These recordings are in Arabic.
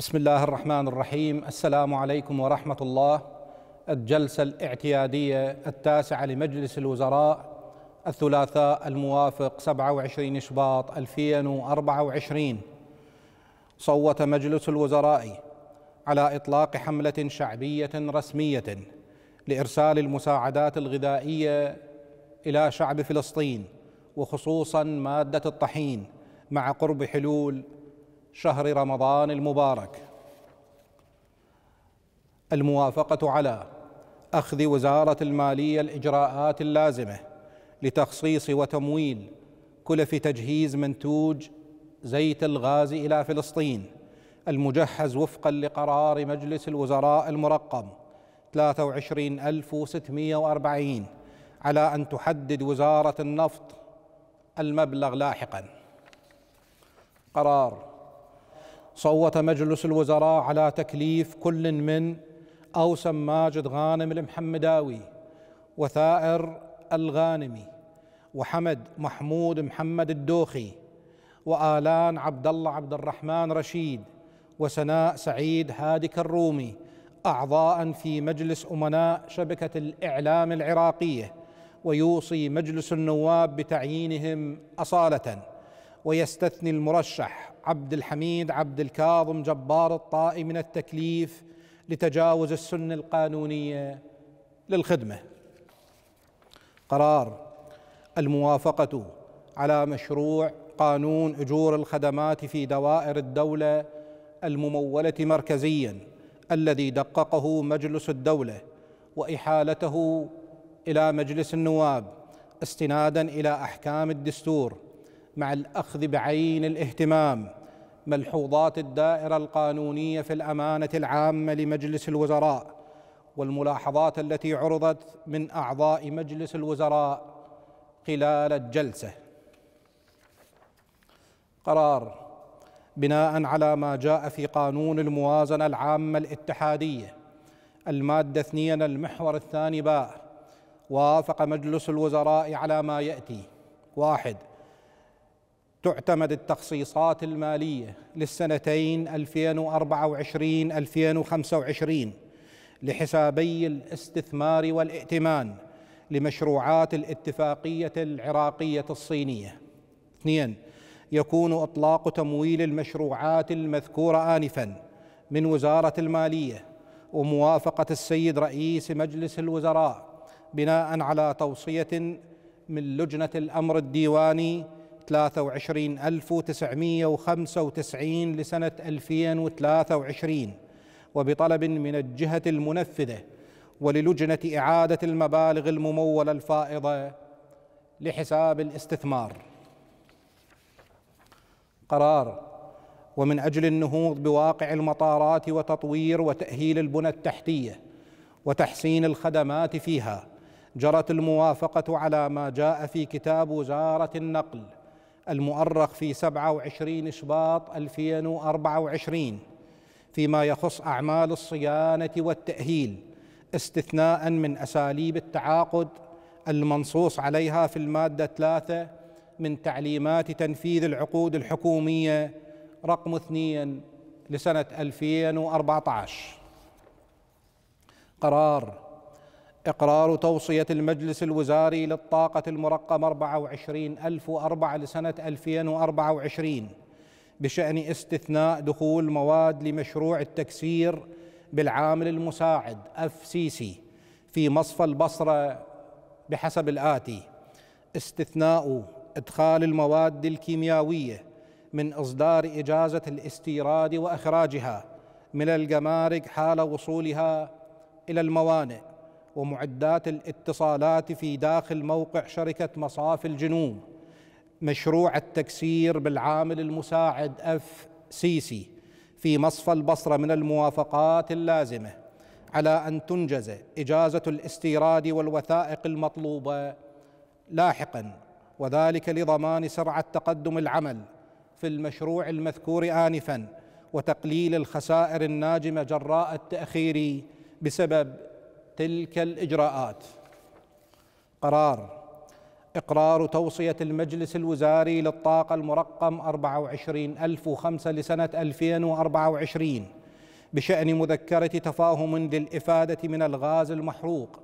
بسم الله الرحمن الرحيم السلام عليكم ورحمة الله الجلسة الاعتيادية التاسعة لمجلس الوزراء الثلاثاء الموافق 27 شباط 2024 صوت مجلس الوزراء على إطلاق حملة شعبية رسمية لإرسال المساعدات الغذائية إلى شعب فلسطين وخصوصا مادة الطحين مع قرب حلول شهر رمضان المبارك الموافقة على أخذ وزارة المالية الإجراءات اللازمة لتخصيص وتمويل كلف تجهيز منتوج زيت الغاز إلى فلسطين المجهز وفقا لقرار مجلس الوزراء المرقم 23640 على أن تحدد وزارة النفط المبلغ لاحقا قرار صوت مجلس الوزراء على تكليف كل من أوسم ماجد غانم المحمداوي وثائر الغانمي وحمد محمود محمد الدوخي وآلان عبد الله عبد الرحمن رشيد وسناء سعيد هادي كرومي أعضاء في مجلس أمناء شبكة الإعلام العراقية ويوصي مجلس النواب بتعيينهم أصالةً ويستثني المرشح عبد الحميد عبد الكاظم جبار الطائي من التكليف لتجاوز السن القانونيه للخدمه قرار الموافقه على مشروع قانون اجور الخدمات في دوائر الدوله المموله مركزيا الذي دققه مجلس الدوله واحالته الى مجلس النواب استنادا الى احكام الدستور مع الأخذ بعين الاهتمام ملحوظات الدائرة القانونية في الأمانة العامة لمجلس الوزراء والملاحظات التي عرضت من أعضاء مجلس الوزراء خلال الجلسة قرار بناء على ما جاء في قانون الموازنة العامة الاتحادية المادة اثنين المحور الثاني باء وافق مجلس الوزراء على ما يأتي واحد تعتمد التخصيصات الماليه للسنتين 2024 2025 لحسابي الاستثمار والائتمان لمشروعات الاتفاقيه العراقيه الصينيه. اثنين يكون اطلاق تمويل المشروعات المذكوره انفا من وزاره الماليه وموافقه السيد رئيس مجلس الوزراء بناء على توصيه من لجنه الامر الديواني 23995 لسنة 2023 وبطلب من الجهة المنفذة وللجنة إعادة المبالغ الممولة الفائضة لحساب الاستثمار قرار ومن أجل النهوض بواقع المطارات وتطوير وتأهيل البنى التحتية وتحسين الخدمات فيها جرت الموافقة على ما جاء في كتاب وزارة النقل المؤرخ في 27 شباط 2024 فيما يخص أعمال الصيانة والتأهيل استثناء من أساليب التعاقد المنصوص عليها في المادة 3 من تعليمات تنفيذ العقود الحكومية رقم 2 لسنة 2014 قرار إقرار توصية المجلس الوزاري للطاقة المرقم 24004 لسنة 2024 بشأن استثناء دخول مواد لمشروع التكسير بالعامل المساعد اف سي سي في مصفى البصرة بحسب الآتي استثناء إدخال المواد الكيميائية من إصدار إجازة الاستيراد وإخراجها من الجمارك حال وصولها إلى الموانئ ومعدات الاتصالات في داخل موقع شركة مصاف الجنوب مشروع التكسير بالعامل المساعد اف سي سي في مصفى البصرة من الموافقات اللازمة على أن تنجز إجازة الاستيراد والوثائق المطلوبة لاحقا وذلك لضمان سرعة تقدم العمل في المشروع المذكور آنفا وتقليل الخسائر الناجمة جراء التأخير بسبب تلك الاجراءات قرار إقرار توصية المجلس الوزاري للطاقة المرقم 24005 لسنة 2024 بشأن مذكرة تفاهم للإفادة من الغاز المحروق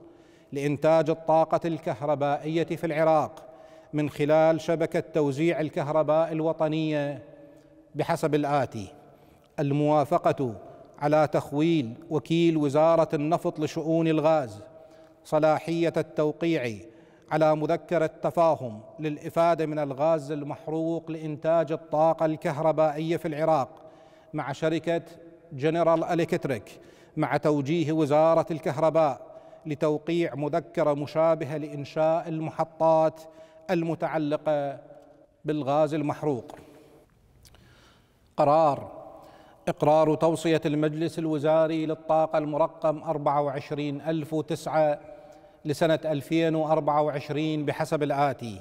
لإنتاج الطاقة الكهربائية في العراق من خلال شبكة توزيع الكهرباء الوطنية بحسب الآتي الموافقة على تخويل وكيل وزاره النفط لشؤون الغاز صلاحيه التوقيع على مذكره تفاهم للافاده من الغاز المحروق لانتاج الطاقه الكهربائيه في العراق مع شركه جنرال أليكتريك مع توجيه وزاره الكهرباء لتوقيع مذكره مشابهه لانشاء المحطات المتعلقه بالغاز المحروق قرار إقرار توصية المجلس الوزاري للطاقة المرقم 24009 لسنة 2024 بحسب الآتي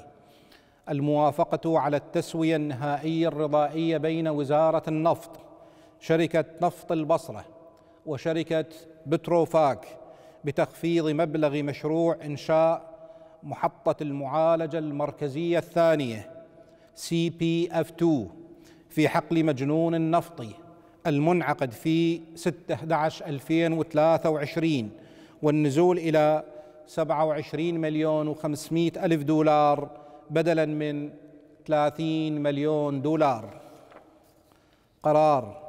الموافقة على التسوية النهائية الرضائية بين وزارة النفط شركة نفط البصرة وشركة بتروفاك بتخفيض مبلغ مشروع إنشاء محطة المعالجة المركزية الثانية سي بي اف 2 في حقل مجنون النفطي المنعقد في 6 11 2023 والنزول إلى 27 مليون و500 ألف دولار بدلا من 30 مليون دولار قرار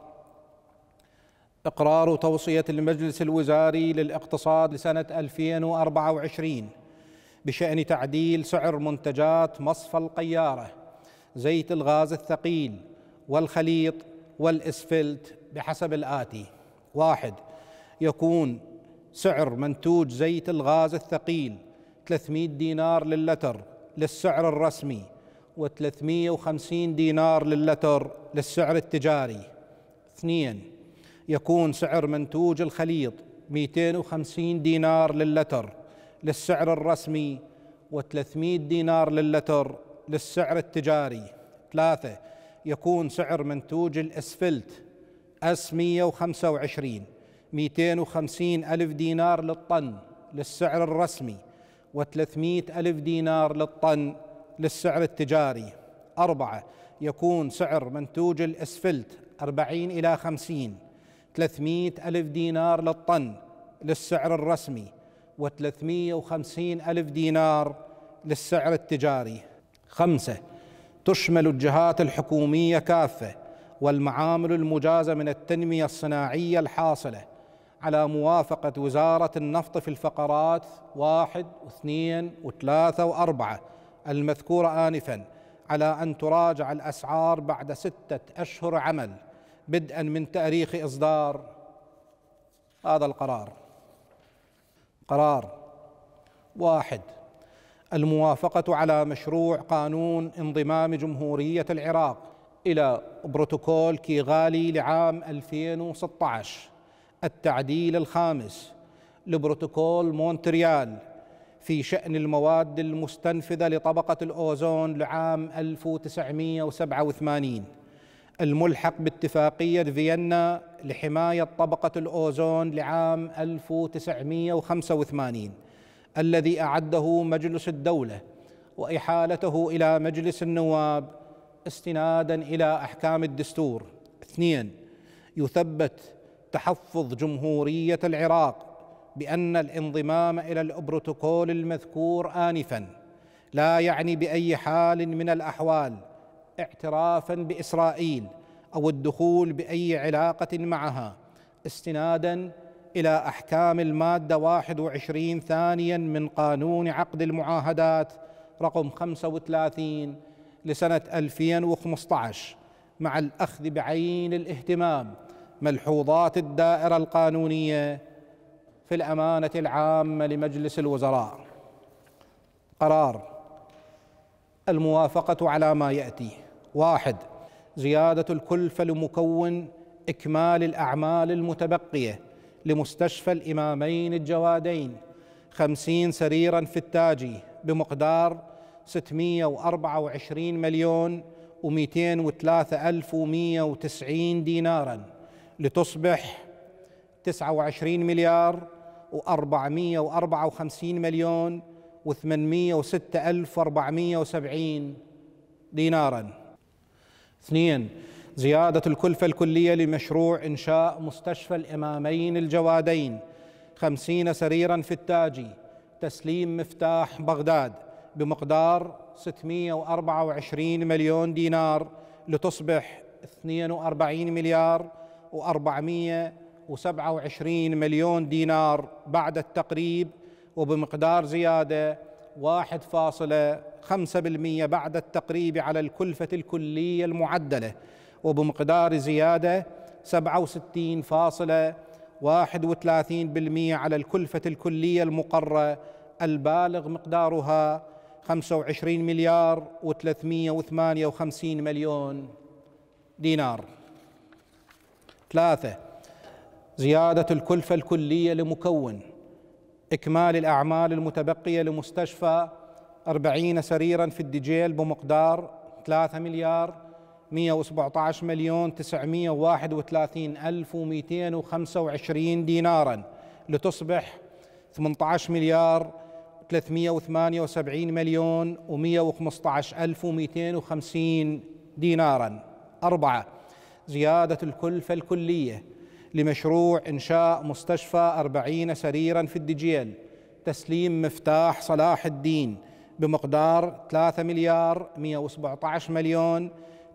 إقرار توصية المجلس الوزاري للاقتصاد لسنة 2024 بشأن تعديل سعر منتجات مصفى القيارة زيت الغاز الثقيل والخليط والإسفلت بحسب الآتي واحد يكون سعر منتوج زيت الغاز الثقيل 300 دينار للتر للسعر الرسمي و350 دينار للتر للسعر التجاري اثنين يكون سعر منتوج الخليط 250 دينار للتر للسعر الرسمي و300 دينار للتر للسعر التجاري ثلاثة يكون سعر منتوج الاسفلت اس 125 250 ألف دينار للطن للسعر الرسمي و300 ألف دينار للطن للسعر التجاري أربعة يكون سعر منتوج الأسفلت 40 إلى 50 300 ألف دينار للطن للسعر الرسمي و350 ألف دينار للسعر التجاري خمسة تشمل الجهات الحكوميه كافه والمعامل المجازه من التنميه الصناعيه الحاصله على موافقه وزاره النفط في الفقرات واحد واثنين وثلاثه واربعه المذكوره انفا على ان تراجع الاسعار بعد سته اشهر عمل بدءا من تاريخ اصدار هذا القرار قرار واحد الموافقة على مشروع قانون انضمام جمهورية العراق إلى بروتوكول كيغالي لعام 2016 التعديل الخامس لبروتوكول مونتريال في شأن المواد المستنفذة لطبقة الأوزون لعام 1987 الملحق باتفاقية فيينا لحماية طبقة الأوزون لعام 1985 الذي اعده مجلس الدوله واحالته الى مجلس النواب استنادا الى احكام الدستور اثنين يثبت تحفظ جمهوريه العراق بان الانضمام الى البروتوكول المذكور انفا لا يعني باي حال من الاحوال اعترافا باسرائيل او الدخول باي علاقه معها استنادا إلى أحكام المادة 21 ثانيا من قانون عقد المعاهدات رقم 35 لسنة 2015 مع الأخذ بعين الاهتمام ملحوظات الدائرة القانونية في الأمانة العامة لمجلس الوزراء قرار الموافقة على ما يأتي واحد زيادة الكلفة لمكون إكمال الأعمال المتبقية لمستشفى الإمامين الجوادين خمسين سريرا في التاجي بمقدار 624 مليون و203 ألف و190 دينارا لتصبح 29 مليار و454 مليون و806 ألف 470 دينارا اثنين زيادة الكلفة الكلية لمشروع إنشاء مستشفى الإمامين الجوادين خمسين سريرا في التاجي تسليم مفتاح بغداد بمقدار 624 مليون دينار لتصبح 42 مليار و427 مليون دينار بعد التقريب وبمقدار زيادة 1.5% بعد التقريب على الكلفة الكلية المعدلة وبمقدار زيادة 67.31% على الكلفة الكلية المقرة البالغ مقدارها 25 مليار و358 مليون دينار ثلاثة زيادة الكلفة الكلية لمكون إكمال الأعمال المتبقية لمستشفى 40 سريرا في الدجيل بمقدار 3 مليار 117 مليون 931 ألف و225 دينارا لتصبح 18 مليار 378 مليون و115 ألف و250 دينارا أربعة زيادة الكلفة الكلية لمشروع إنشاء مستشفى أربعين سريرا في الدجيل تسليم مفتاح صلاح الدين بمقدار 3 مليار 117 مليون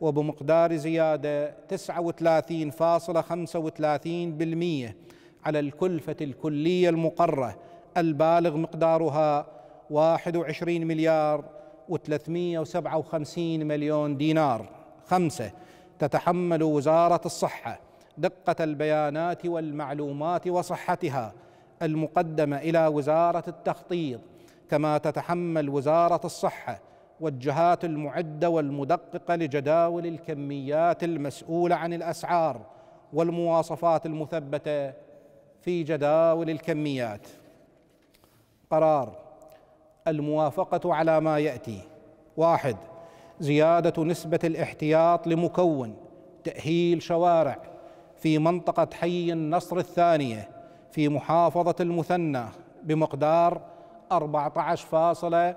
وبمقدار زيادة 39.35% على الكلفة الكلية المقرة البالغ مقدارها 21 مليار و357 مليون دينار خمسة تتحمل وزارة الصحة دقة البيانات والمعلومات وصحتها المقدمة إلى وزارة التخطيط كما تتحمل وزارة الصحة والجهات المعده والمدققه لجداول الكميات المسؤوله عن الاسعار والمواصفات المثبته في جداول الكميات قرار الموافقه على ما ياتي واحد زياده نسبه الاحتياط لمكون تاهيل شوارع في منطقه حي النصر الثانيه في محافظه المثنى بمقدار فاصله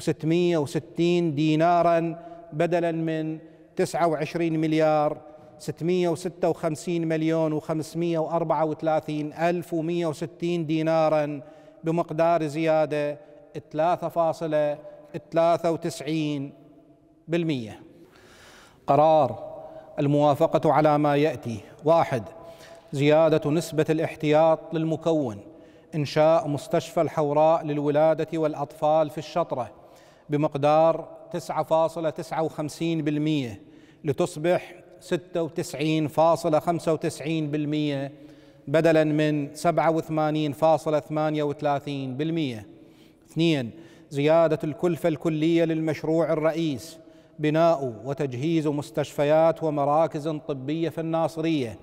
660 دينارا بدلا من 29 مليار 656 مليون و534 ألف و160 دينارا بمقدار زيادة 3.93% قرار الموافقة على ما يأتي واحد زيادة نسبة الاحتياط للمكون إنشاء مستشفى الحوراء للولادة والأطفال في الشطرة بمقدار 9.59% لتصبح 96.95% بدلا من 87.38% اثنين زيادة الكلفة الكلية للمشروع الرئيس بناء وتجهيز مستشفيات ومراكز طبية في الناصرية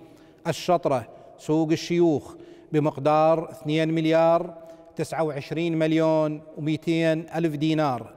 الشطرة سوق الشيوخ بمقدار 2 مليار 29 مليون و200 ألف دينار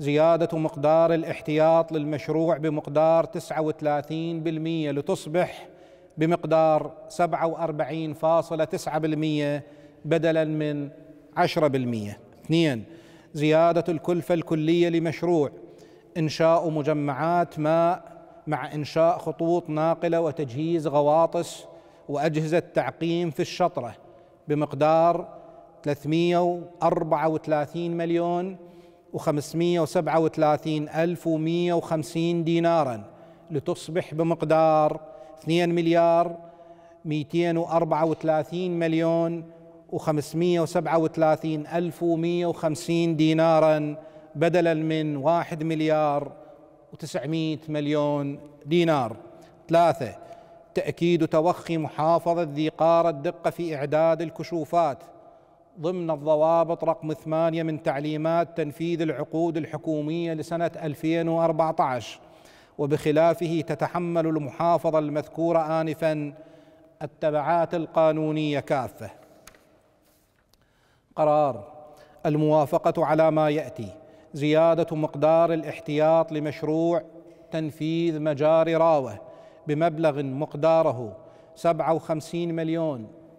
زيادة مقدار الاحتياط للمشروع بمقدار 39% لتصبح بمقدار 47.9% بدلا من 10%. اثنين زيادة الكلفة الكلية لمشروع إنشاء مجمعات ماء مع إنشاء خطوط ناقلة وتجهيز غواطس وأجهزة تعقيم في الشطرة بمقدار 334 مليون وخمسمائة ألف ومية وخمسين دينارا لتصبح بمقدار 2 مليار 234 مليون و537 ألف وخمسين دينارا بدلا من 1 مليار و900 مليون دينار ثلاثة تأكيد توخي محافظة ذي قارة الدقة في إعداد الكشوفات ضمن الضوابط رقم 8 من تعليمات تنفيذ العقود الحكومية لسنة 2014 وبخلافه تتحمل المحافظة المذكورة آنفا التبعات القانونية كافة قرار الموافقة على ما يأتي زيادة مقدار الاحتياط لمشروع تنفيذ مجاري راوة بمبلغ مقداره 57 مليون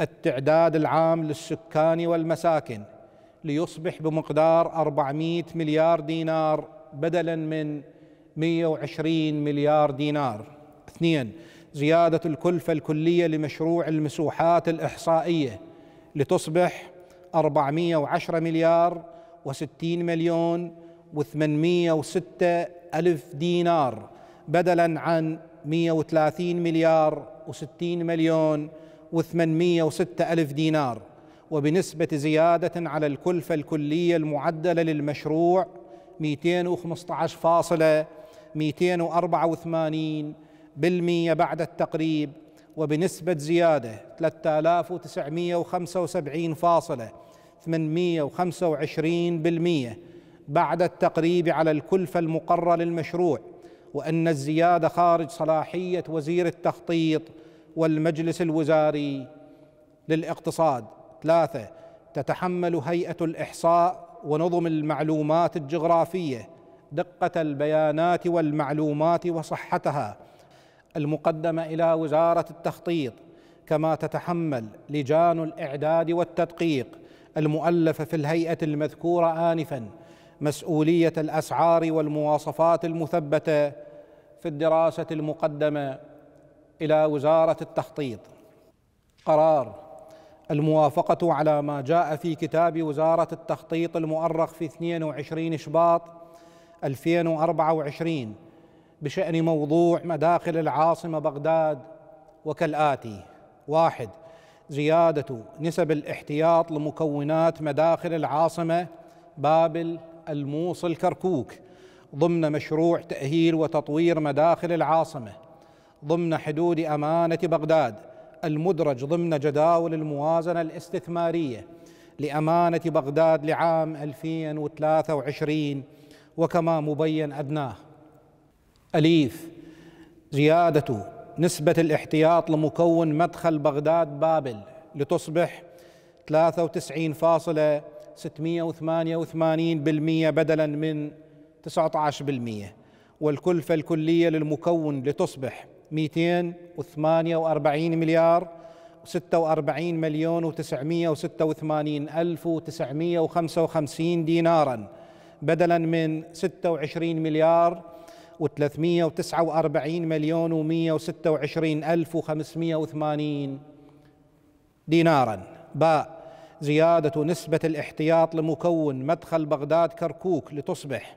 التعداد العام للسكان والمساكن ليصبح بمقدار 400 مليار دينار بدلا من 120 مليار دينار اثنين زيادة الكلفة الكلية لمشروع المسوحات الإحصائية لتصبح 410 مليار و60 مليون و806 ألف دينار بدلا عن 130 مليار و60 مليون وستة ألف دينار وبنسبة زيادة على الكلفة الكلية المعدلة للمشروع 215.284 بالمية بعد التقريب وبنسبة زيادة 3975.825 بالمية بعد التقريب على الكلفة المقرة للمشروع وأن الزيادة خارج صلاحية وزير التخطيط والمجلس الوزاري للاقتصاد ثلاثة تتحمل هيئة الإحصاء ونظم المعلومات الجغرافية دقة البيانات والمعلومات وصحتها المقدمة إلى وزارة التخطيط كما تتحمل لجان الإعداد والتدقيق المؤلفة في الهيئة المذكورة آنفاً مسؤولية الأسعار والمواصفات المثبتة في الدراسة المقدمة الى وزاره التخطيط قرار الموافقه على ما جاء في كتاب وزاره التخطيط المؤرخ في 22 شباط 2024 بشان موضوع مداخل العاصمه بغداد وكالاتي واحد زياده نسب الاحتياط لمكونات مداخل العاصمه بابل الموصل كركوك ضمن مشروع تأهيل وتطوير مداخل العاصمة ضمن حدود امانه بغداد المدرج ضمن جداول الموازنه الاستثماريه لامانه بغداد لعام 2023 وكما مبين ادناه. اليف زياده نسبه الاحتياط لمكون مدخل بغداد بابل لتصبح 93.688% بدلا من 19% والكلفة الكلية للمكون لتصبح 248 مليار و46 مليون و986 ألف و955 دينارا بدلا من 26 مليار و349 مليون و126 ألف و580 دينارا باء زيادة نسبة الاحتياط لمكون مدخل بغداد كركوك لتصبح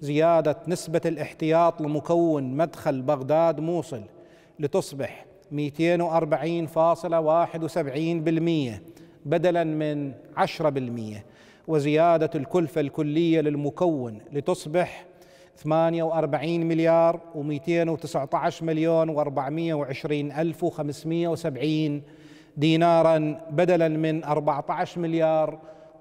زيادة نسبة الاحتياط لمكون مدخل بغداد موصل لتصبح 240.71% بدلا من 10% وزيادة الكلفة الكلية للمكون لتصبح 48 مليار و219 مليون و420 ألف و570 دينارا بدلا من 14 مليار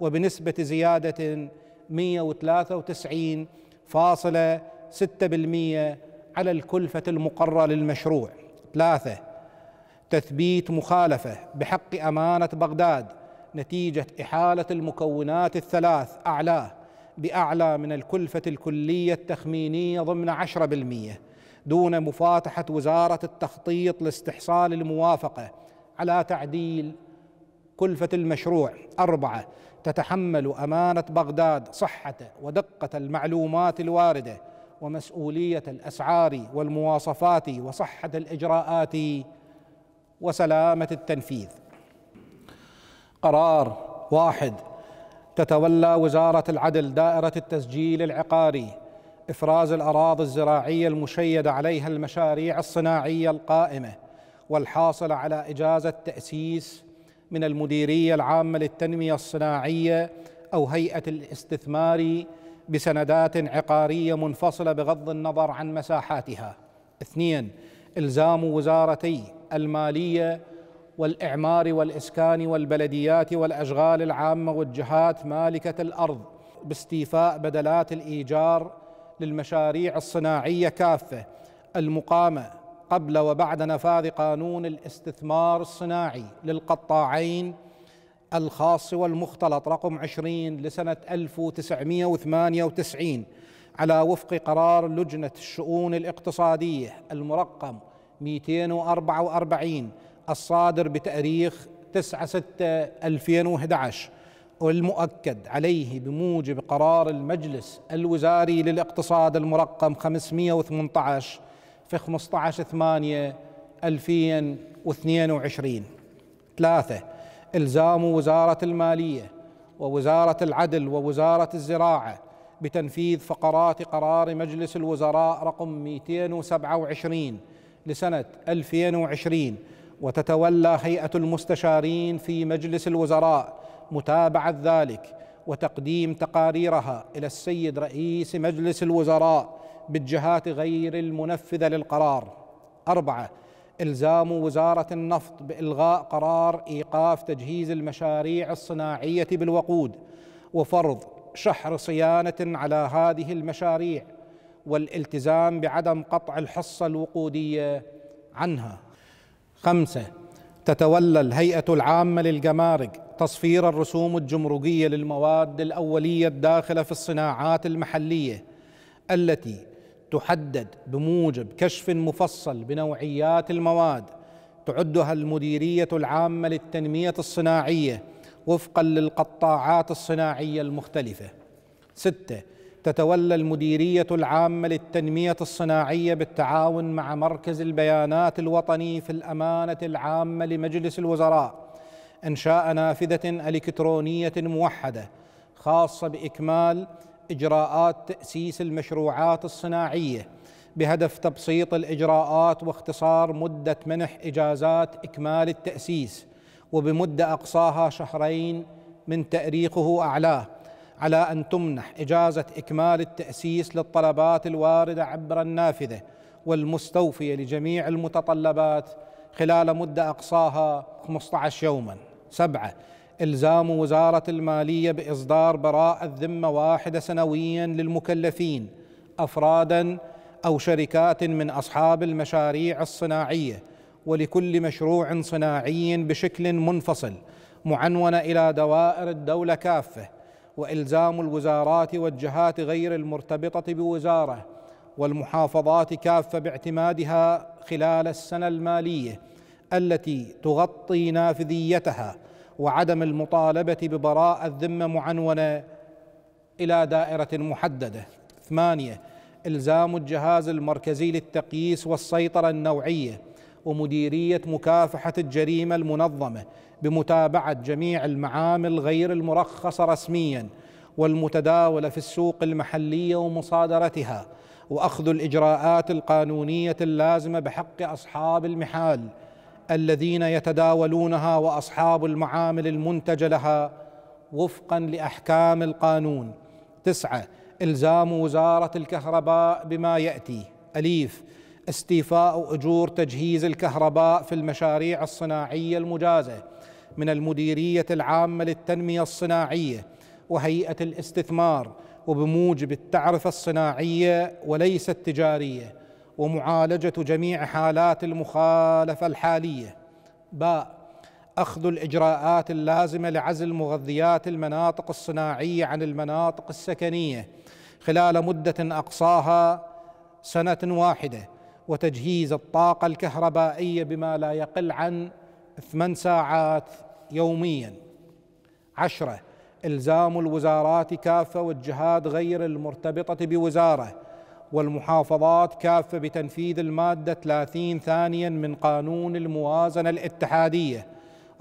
وبنسبة زيادة 193.6% على الكلفة المقررة للمشروع ثلاثة تثبيت مخالفة بحق أمانة بغداد نتيجة إحالة المكونات الثلاث أعلاه بأعلى من الكلفة الكلية التخمينية ضمن 10% دون مفاتحة وزارة التخطيط لاستحصال الموافقة على تعديل كلفة المشروع أربعة تتحمل امانه بغداد صحه ودقه المعلومات الوارده ومسؤوليه الاسعار والمواصفات وصحه الاجراءات وسلامه التنفيذ قرار واحد تتولى وزاره العدل دائره التسجيل العقاري افراز الاراضي الزراعيه المشيدة عليها المشاريع الصناعيه القائمه والحاصله على اجازه تاسيس من المديريه العامه للتنميه الصناعيه او هيئه الاستثمار بسندات عقاريه منفصله بغض النظر عن مساحاتها. اثنين الزام وزارتي الماليه والاعمار والاسكان والبلديات والاشغال العامه والجهات مالكه الارض باستيفاء بدلات الايجار للمشاريع الصناعيه كافه المقامه قبل وبعد نفاذ قانون الاستثمار الصناعي للقطاعين الخاص والمختلط رقم 20 لسنة 1998 على وفق قرار لجنة الشؤون الاقتصادية المرقم 244 الصادر بتاريخ 9 6 2011 والمؤكد عليه بموجب قرار المجلس الوزاري للاقتصاد المرقم 518 في 15 8 2022 ثلاثة إلزام وزارة المالية ووزارة العدل ووزارة الزراعة بتنفيذ فقرات قرار مجلس الوزراء رقم 227 لسنة 2020 وتتولى هيئة المستشارين في مجلس الوزراء متابعة ذلك وتقديم تقاريرها إلى السيد رئيس مجلس الوزراء بالجهات غير المنفذه للقرار اربعه الزام وزاره النفط بالغاء قرار ايقاف تجهيز المشاريع الصناعيه بالوقود وفرض شحر صيانه على هذه المشاريع والالتزام بعدم قطع الحصه الوقوديه عنها خمسه تتولى الهيئه العامه للجمارك تصفير الرسوم الجمركيه للمواد الاوليه الداخله في الصناعات المحليه التي تحدد بموجب كشف مفصل بنوعيات المواد تعدها المديريه العامه للتنميه الصناعيه وفقا للقطاعات الصناعيه المختلفه سته تتولى المديريه العامه للتنميه الصناعيه بالتعاون مع مركز البيانات الوطني في الامانه العامه لمجلس الوزراء انشاء نافذه الكترونيه موحده خاصه باكمال اجراءات تاسيس المشروعات الصناعيه بهدف تبسيط الاجراءات واختصار مده منح اجازات اكمال التاسيس وبمده اقصاها شهرين من تاريخه اعلاه على ان تمنح اجازه اكمال التاسيس للطلبات الوارده عبر النافذه والمستوفيه لجميع المتطلبات خلال مده اقصاها 15 يوما سبعه إلزام وزارة المالية بإصدار براءة ذمة واحدة سنويا للمكلفين أفرادا أو شركات من أصحاب المشاريع الصناعية ولكل مشروع صناعي بشكل منفصل معنون إلى دوائر الدولة كافة وإلزام الوزارات والجهات غير المرتبطة بوزارة والمحافظات كافة باعتمادها خلال السنة المالية التي تغطي نافذيتها وعدم المطالبه ببراءه الذمه معنونه الى دائره محدده ثمانيه الزام الجهاز المركزي للتقييس والسيطره النوعيه ومديريه مكافحه الجريمه المنظمه بمتابعه جميع المعامل غير المرخصه رسميا والمتداوله في السوق المحليه ومصادرتها واخذ الاجراءات القانونيه اللازمه بحق اصحاب المحال الذين يتداولونها واصحاب المعامل المنتج لها وفقا لاحكام القانون تسعه الزام وزاره الكهرباء بما ياتي اليف استيفاء اجور تجهيز الكهرباء في المشاريع الصناعيه المجازه من المديريه العامه للتنميه الصناعيه وهيئه الاستثمار وبموجب التعرفه الصناعيه وليس التجاريه ومعالجة جميع حالات المخالفة الحالية باء أخذ الإجراءات اللازمة لعزل مغذيات المناطق الصناعية عن المناطق السكنية خلال مدة أقصاها سنة واحدة وتجهيز الطاقة الكهربائية بما لا يقل عن ثمان ساعات يوميا عشرة إلزام الوزارات كافة والجهات غير المرتبطة بوزارة والمحافظات كافة بتنفيذ المادة 30 ثانيا من قانون الموازنة الاتحادية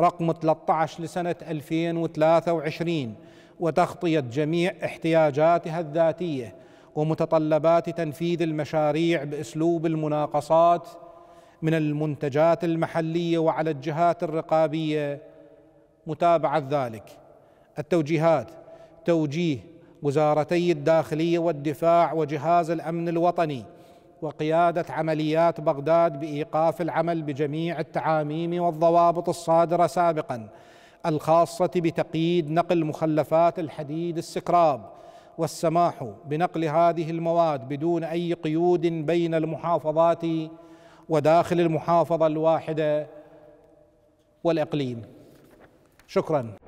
رقم 13 لسنة 2023 وتغطية جميع احتياجاتها الذاتية ومتطلبات تنفيذ المشاريع بأسلوب المناقصات من المنتجات المحلية وعلى الجهات الرقابية متابعة ذلك التوجيهات توجيه وزارتي الداخليه والدفاع وجهاز الامن الوطني وقياده عمليات بغداد بايقاف العمل بجميع التعاميم والضوابط الصادره سابقا الخاصه بتقييد نقل مخلفات الحديد السكراب والسماح بنقل هذه المواد بدون اي قيود بين المحافظات وداخل المحافظه الواحده والاقليم شكرا